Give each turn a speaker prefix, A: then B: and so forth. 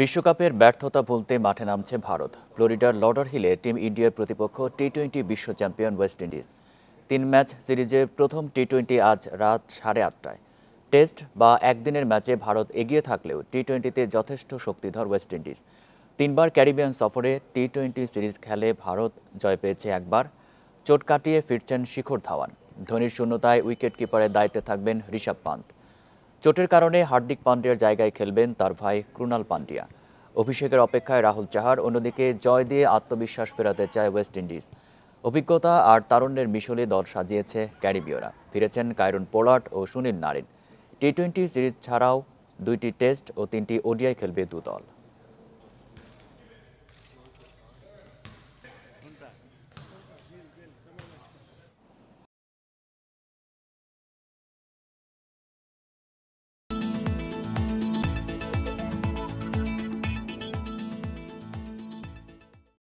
A: বিশ্বকাপের ব্যর্থতা বলতে মাঠে নামছে ভারত ফ্লোরিডার লর্ডার হিলে টিম ইন্ডিয়ার প্রতিপক্ষ টি টোয়েন্টি বিশ্ব চ্যাম্পিয়ন ওয়েস্ট ইন্ডিজ তিন ম্যাচ সিরিজের প্রথম টি টোয়েন্টি আজ রাত সাড়ে আটটায় টেস্ট বা একদিনের ম্যাচে ভারত এগিয়ে থাকলেও টি টোয়েন্টিতে যথেষ্ট শক্তিধর ওয়েস্ট ইন্ডিজ তিনবার ক্যারিবিয়ান সফরে টি টোয়েন্টি সিরিজ খেলে ভারত জয় পেয়েছে একবার চোট কাটিয়ে ফিরছেন শিখর ধাওয়ান ধোনির শূন্যতায় উইকেট কিপারের দায়িত্বে থাকবেন ঋষভ পান্ত চোটের কারণে হার্দিক পান্ডিয়ার জায়গায় খেলবেন তার ভাই ক্রুণাল পান্ডিয়া অভিষেকের অপেক্ষায় রাহুল চাহার অন্যদিকে জয় দিয়ে আত্মবিশ্বাস ফেরাতে চায় ওয়েস্ট ইন্ডিজ অভিজ্ঞতা আর তারুণ্যের মিশলে দল সাজিয়েছে ক্যারিবীয়রা ফিরেছেন কায়রুন পোলার্ট ও Sunil Narine T twenty series ছাড়াও দুইটি টেস্ট ও তিনটি ওডিআই খেলবে দু দল